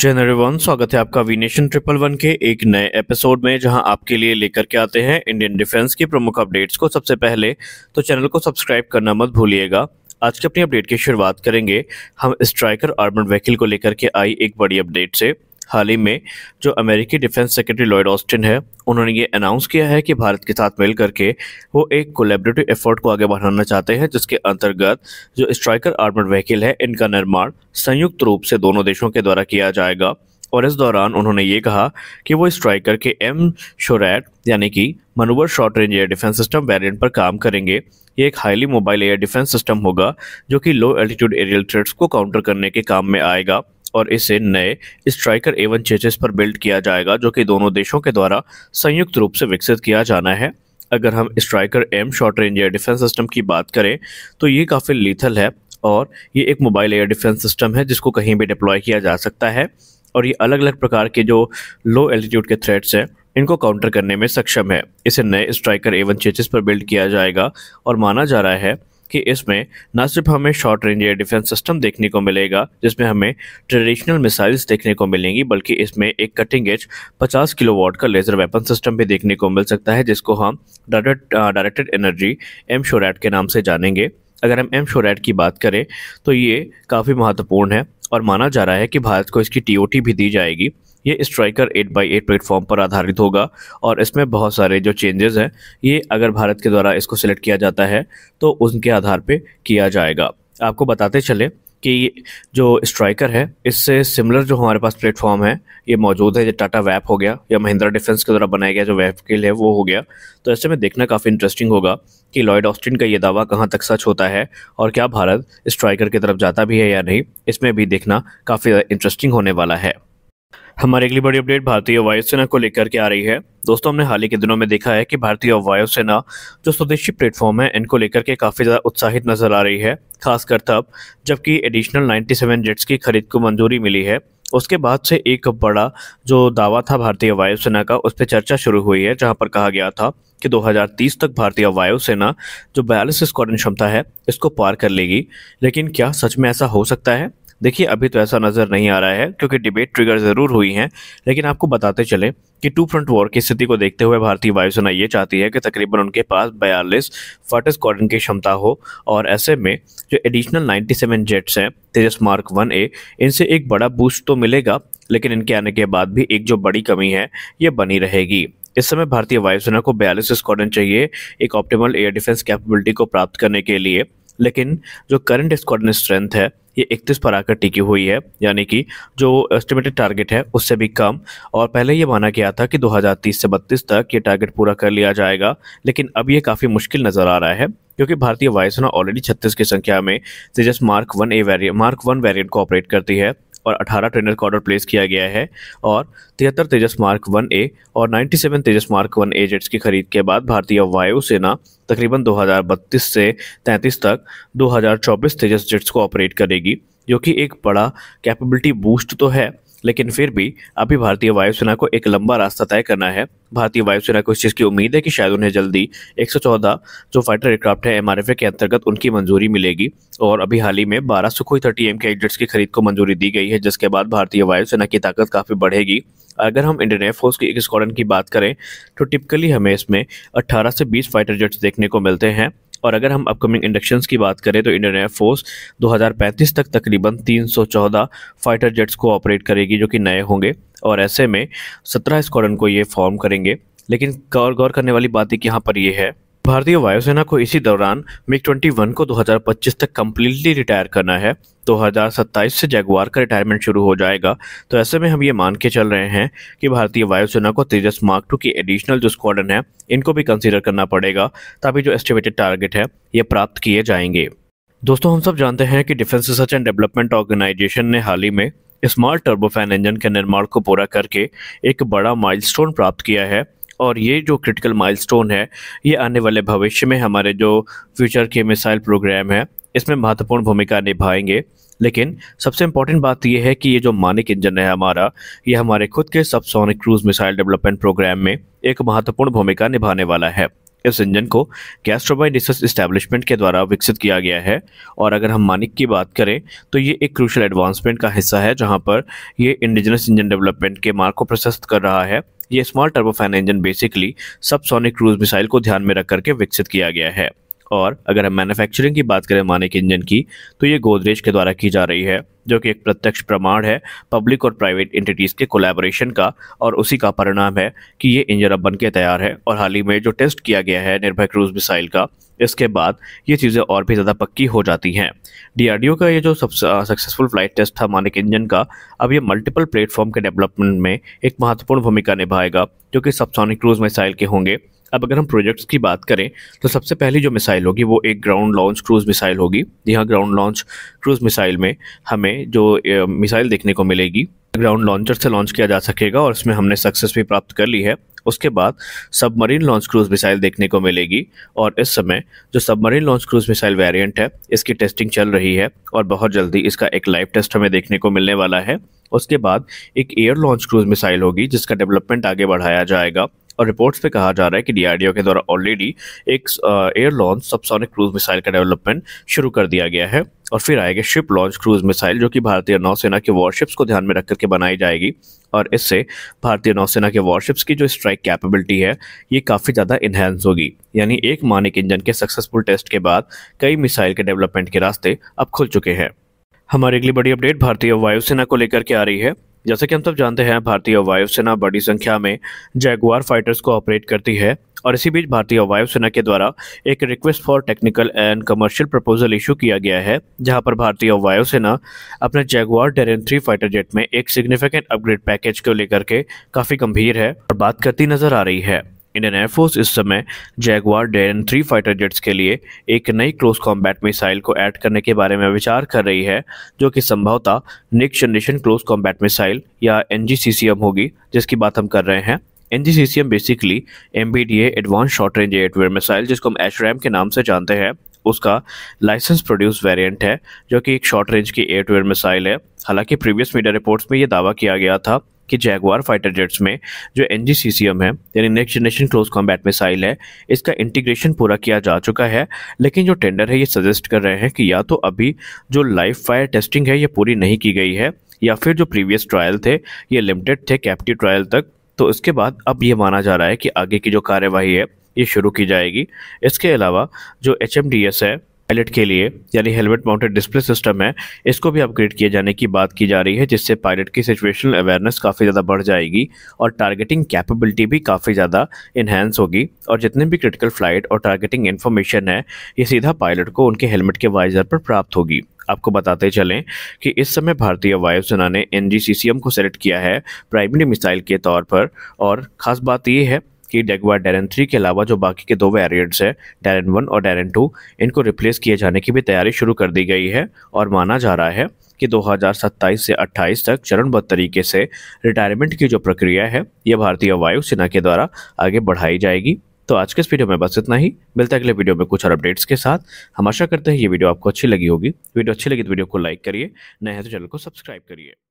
जन वन स्वागत है आपका विनेशन ट्रिपल वन के एक नए एपिसोड में जहां आपके लिए लेकर के आते हैं इंडियन डिफेंस की प्रमुख अपडेट्स को सबसे पहले तो चैनल को सब्सक्राइब करना मत भूलिएगा आज के अपनी अपडेट की शुरुआत करेंगे हम स्ट्राइकर आर्मड व्हीकल को लेकर के आई एक बड़ी अपडेट से हाल ही में जो अमेरिकी डिफेंस सेक्रेटरी लॉयड ऑस्टिन है उन्होंने ये अनाउंस किया है कि भारत के साथ मिल करके वो एक कोलेबरेटिव एफर्ट को आगे बढ़ाना चाहते हैं जिसके अंतर्गत जो स्ट्राइकर आर्मड व्हीकल है इनका निर्माण संयुक्त रूप से दोनों देशों के द्वारा किया जाएगा और इस दौरान उन्होंने ये कहा कि वो स्ट्राइकर के एम शोरेट यानी कि maneuver short range air defence system variant पर काम करेंगे ये एक highly mobile air defence system होगा जो कि लो एल्टीट्यूड एरियल थ्रेट्स को काउंटर करने के काम में आएगा और इसे नए स्ट्राइकर एवन चेचेस पर बिल्ड किया जाएगा जो कि दोनों देशों के द्वारा संयुक्त रूप से विकसित किया जाना है अगर हम Stryker M short range air defence system की बात करें तो ये काफ़ी लीथल है और ये एक मोबाइल एयर डिफेंस सिस्टम है जिसको कहीं भी डिप्लॉय किया जा सकता है और ये अलग अलग प्रकार के जो लो एल्टीट्यूड के थ्रेट्स हैं इनको काउंटर करने में सक्षम है इसे नए स्ट्राइकर एवन चेचेस पर बिल्ड किया जाएगा और माना जा रहा है कि इसमें न सिर्फ हमें short range air defence system देखने को मिलेगा जिसमें हमें ट्रेडिशनल मिसाइल्स देखने को मिलेंगी बल्कि इसमें एक कटिंग एज 50 किलोवाट का लेज़र वेपन सिस्टम भी देखने को मिल सकता है जिसको हम direct directed energy M SHORAD के नाम से जानेंगे अगर हम एम शोरेट की बात करें तो ये काफ़ी महत्वपूर्ण है और माना जा रहा है कि भारत को इसकी टीओटी भी दी जाएगी ये Stryker eight by eight platform पर आधारित होगा और इसमें बहुत सारे जो चेंजेस हैं ये अगर भारत के द्वारा इसको सिलेक्ट किया जाता है तो उनके आधार पर किया जाएगा आपको बताते चले कि जो स्ट्राइकर है इससे सिमिलर जो हमारे पास प्लेटफॉर्म है ये मौजूद है जो टाटा वैप हो गया या महिंद्रा डिफेंस के द्वारा बनाया गया जो वैप के लिए वो हो गया तो ऐसे में देखना काफ़ी इंटरेस्टिंग होगा कि लॉयड ऑस्टिन का ये दावा कहाँ तक सच होता है और क्या भारत स्ट्राइकर की तरफ जाता भी है या नहीं इसमें भी देखना काफ़ी इंटरेस्टिंग होने वाला है हमारी अगली बड़ी अपडेट भारतीय वायुसेना को लेकर के आ रही है दोस्तों हमने हाल ही के दिनों में देखा है कि भारतीय वायुसेना जो स्वदेशी प्लेटफॉर्म है इनको लेकर के काफ़ी ज़्यादा उत्साहित नजर आ रही है खासकर तब जबकि एडिशनल 97 जेट्स की खरीद को मंजूरी मिली है उसके बाद से एक बड़ा जो दावा था भारतीय वायुसेना का उस पर चर्चा शुरू हुई है जहां पर कहा गया था कि 2030 तक भारतीय वायुसेना जो बयालीस स्क्वाडन क्षमता है इसको पार कर लेगी लेकिन क्या सच में ऐसा हो सकता है देखिए अभी तो ऐसा नज़र नहीं आ रहा है क्योंकि डिबेट ट्रिगर ज़रूर हुई हैं लेकिन आपको बताते चलें कि टू फ्रंट वॉर की स्थिति को देखते हुए भारतीय वायुसेना ये चाहती है कि तकरीबन उनके पास बयालीस फर्ट स्क्वाडन की क्षमता हो और ऐसे में जो एडिशनल 97 जेट्स हैं तेजस मार्क वन ए इनसे एक बड़ा बूस्ट तो मिलेगा लेकिन इनके आने के बाद भी एक जो बड़ी कमी है ये बनी रहेगी इस समय भारतीय वायुसेना को बयालीस स्क्वाडन चाहिए एक ऑप्टिमल एयर डिफेंस कैपेबिलिटी को प्राप्त करने के लिए लेकिन जो करंट स्क्वाडन स्ट्रेंथ है ये इकतीस पर आकर टिकी हुई है यानी कि जो एस्टिमेटेड टारगेट है उससे भी कम और पहले ये माना गया था कि 2030 से 32 तक ये टारगेट पूरा कर लिया जाएगा लेकिन अब ये काफ़ी मुश्किल नज़र आ रहा है क्योंकि भारतीय वायुसेना ऑलरेडी छत्तीस की संख्या में Tejas mark one A variant mark one variant को ऑपरेट करती है और 18 ट्रेनर का ऑर्डर प्लेस किया गया है और तिहत्तर तेजस मार्क वन ए और 97 Tejas mark one A jets की खरीद के बाद भारतीय वायुसेना तकरीबन 2032 से 33 तक 2024 तेजस जेट्स को ऑपरेट करेगी जो कि एक बड़ा कैपेबिलिटी बूस्ट तो है लेकिन फिर भी अभी भारतीय वायुसेना को एक लंबा रास्ता तय करना है भारतीय वायुसेना को इस चीज़ की उम्मीद है कि शायद उन्हें जल्दी 114 जो फाइटर एयरक्राफ्ट है एम के अंतर्गत उनकी मंजूरी मिलेगी और अभी हाल ही में 12 सुखोई थर्टी एम के एग्जेट्स की खरीद को मंजूरी दी गई है जिसके बाद भारतीय वायुसेना की ताकत काफ़ी बढ़ेगी अगर हम इंडियन एयरफोर्स की एक स्क्वाडन की बात करें तो टिपिकली हमें इसमें अट्ठारह से बीस फाइटर जेट्स देखने को मिलते हैं और अगर हम अपकमिंग इंडक्शंस की बात करें तो इंडियन एयरफोर्स 2035 तक तकरीबन 314 फाइटर जेट्स को ऑपरेट करेगी जो कि नए होंगे और ऐसे में 17 स्क्वाडन को ये फॉर्म करेंगे लेकिन गौर गौर करने वाली बात एक यहाँ पर यह है भारतीय वायुसेना को इसी दौरान मिग 21 को 2025 तक कम्प्लीटली रिटायर करना है हजार 2027 से जगवार का रिटायरमेंट शुरू हो जाएगा तो ऐसे में हम ये मान के चल रहे हैं कि भारतीय वायुसेना को तेजस मार्क टू की एडिशनल जो स्क्वाडन है इनको भी कंसिडर करना पड़ेगा ताकि जो एस्टिमेटेड टारगेट है ये प्राप्त किए जाएंगे दोस्तों हम सब जानते हैं कि defence research and development organisation ने हाल ही में स्मार्ट टर्बोफैन इंजन के निर्माण को पूरा करके एक बड़ा माइलस्टोन प्राप्त किया है और ये जो क्रिटिकल माइलस्टोन है ये आने वाले भविष्य में हमारे जो फ्यूचर के मिसाइल प्रोग्राम है इसमें महत्वपूर्ण भूमिका निभाएंगे लेकिन सबसे इम्पॉर्टेंट बात यह है कि ये जो मानिक इंजन है हमारा ये हमारे खुद के subsonic cruise missile development programme में एक महत्वपूर्ण भूमिका निभाने वाला है इस इंजन को गैस्ट्रोबाइन रिसर्च इस्टेब्लिशमेंट के द्वारा विकसित किया गया है और अगर हम मानिक की बात करें तो ये एक क्रूशल एडवांसमेंट का हिस्सा है जहाँ पर ये इंडिजिनस इंजन डेवलपमेंट के मार्ग को प्रशस्त कर रहा है ये small turbofan engine basically subsonic cruise missile को ध्यान में रख करके विकसित किया गया है और अगर हम मैन्युफैक्चरिंग की बात करें मानिक इंजन की तो ये गोदरेज के द्वारा की जा रही है जो कि एक प्रत्यक्ष प्रमाण है पब्लिक और प्राइवेट इंटिटीज के कोलैबोरेशन का और उसी का परिणाम है कि ये इंजन अब बन के तैयार है और हाल ही में जो टेस्ट किया गया है निर्भय क्रूज मिसाइल का इसके बाद ये चीज़ें और भी ज़्यादा पक्की हो जाती हैं डी का ये जो सब सक्सेसफुल फ्लाइट टेस्ट था मानिक इंजन का अब ये मल्टीपल प्लेटफॉर्म के डेवलपमेंट में एक महत्वपूर्ण भूमिका निभाएगा जो कि सबसोनिक क्रूज मिसाइल के होंगे अब अगर हम प्रोजेक्ट्स की बात करें तो सबसे पहली जो मिसाइल होगी वो एक ग्राउंड लॉन्च क्रूज मिसाइल होगी जी हाँ ग्राउंड लॉन्च क्रूज मिसाइल में हमें जो मिसाइल देखने को मिलेगी ग्राउंड लॉन्चर से लॉन्च किया जा सकेगा और इसमें हमने सक्सेस भी प्राप्त कर ली है उसके बाद सबमरीन लॉन्च क्रूज मिसाइल देखने को मिलेगी और इस समय जो submarine launch cruise missile variant है इसकी टेस्टिंग चल रही है और बहुत जल्दी इसका एक लाइव टेस्ट हमें देखने को मिलने वाला है उसके बाद एक एयर लॉन्च क्रूज मिसाइल होगी जिसका डेवलपमेंट आगे बढ़ाया जाएगा और रिपोर्ट्स पे कहा जा रहा है कि डीआरडीओ के द्वारा ऑलरेडी एक air launch subsonic cruise missile का डेवलपमेंट शुरू कर दिया गया है और फिर आएगी शिप लॉन्च क्रूज मिसाइल जो कि भारतीय नौसेना के वॉरशिप्स को ध्यान में रख करके बनाई जाएगी और इससे भारतीय नौसेना के वॉरशिप्स की जो स्ट्राइक कैपेबिलिटी है ये काफ़ी ज़्यादा इन्हेंस होगी यानी एक मानिक इंजन के सक्सेसफुल टेस्ट के बाद कई मिसाइल के डेवलपमेंट के रास्ते अब खुल चुके हैं हमारी अगली बड़ी अपडेट भारतीय वायुसेना को लेकर के आ रही है जैसे कि हम सब जानते हैं भारतीय वायुसेना बड़ी संख्या में जैगुआर फाइटर्स को ऑपरेट करती है और इसी बीच भारतीय वायुसेना के द्वारा एक request for technical and commercial proposal issue किया गया है जहां पर भारतीय वायुसेना अपने Jaguar DARIN three fighter jet में एक सिग्निफिकेंट अपग्रेड पैकेज को लेकर के काफ़ी गंभीर है और बात करती नजर आ रही है इंडियन एयरफोर्स इस समय Jaguar DARIN three fighter jets के लिए एक नई क्लोज कॉम्बैट मिसाइल को ऐड करने के बारे में विचार कर रही है जो कि संभवतः next generation close combat missile या एन होगी जिसकी बात हम कर रहे हैं एन basically M B D advance short range air to air missile जिसको हम एशरैम के नाम से जानते हैं उसका लाइसेंस प्रोड्यूस वेरिएंट है जो कि एक शॉर्ट रेंज की एटवेयर मिसाइल है हालांकि प्रीवियस मीडिया रिपोर्ट्स में ये दावा किया गया था कि जैगवार फाइटर जेट्स में जो एन है यानी next generation close combat missile है इसका इंटीग्रेशन पूरा किया जा चुका है लेकिन जो टेंडर है ये सजेस्ट कर रहे हैं कि या तो अभी जो लाइफ फायर टेस्टिंग है ये पूरी नहीं की गई है या फिर जो प्रीवियस ट्रायल थे ये लिमिटेड थे कैप्टिव ट्रायल तक तो इसके बाद अब ये माना जा रहा है कि आगे की जो कार्यवाही है ये शुरू की जाएगी इसके अलावा जो एच है पायलट के लिए यानी हेलमेट माउंटेड डिस्प्ले सिस्टम है इसको भी अपग्रेड किए जाने की बात की जा रही है जिससे पायलट की सिचुएशनल अवेयरनेस काफ़ी ज़्यादा बढ़ जाएगी और टारगेटिंग कैपेबिलिटी भी काफ़ी ज़्यादा इन्हेंस होगी और जितने भी क्रिटिकल फ्लाइट और टारगेटिंग इन्फॉर्मेशन है ये सीधा पायलट को उनके हेलमेट के वाइजर पर प्राप्त होगी आपको बताते चलें कि इस समय भारतीय वायुसेना ने एन को सेलेक्ट किया है प्राइमरी मिसाइल के तौर पर और ख़ास बात यह है कि जगवा डेरन थ्री के अलावा जो बाकी के दो वेरियंट्स हैं डेरन वन और डेरन टू इनको रिप्लेस किए जाने की भी तैयारी शुरू कर दी गई है और माना जा रहा है कि 2027 से 28 तक चरणबद्ध तरीके से रिटायरमेंट की जो प्रक्रिया है ये भारतीय वायुसेना के द्वारा आगे बढ़ाई जाएगी तो आज के इस वीडियो में बस इतना ही मिलते हैं अगले वीडियो में कुछ और अपडेट्स के साथ हम आशा करते हैं ये वीडियो आपको अच्छी लगी होगी वीडियो अच्छी लगी तो वीडियो को लाइक करिए नए हैं तो चैनल को सब्सक्राइब करिए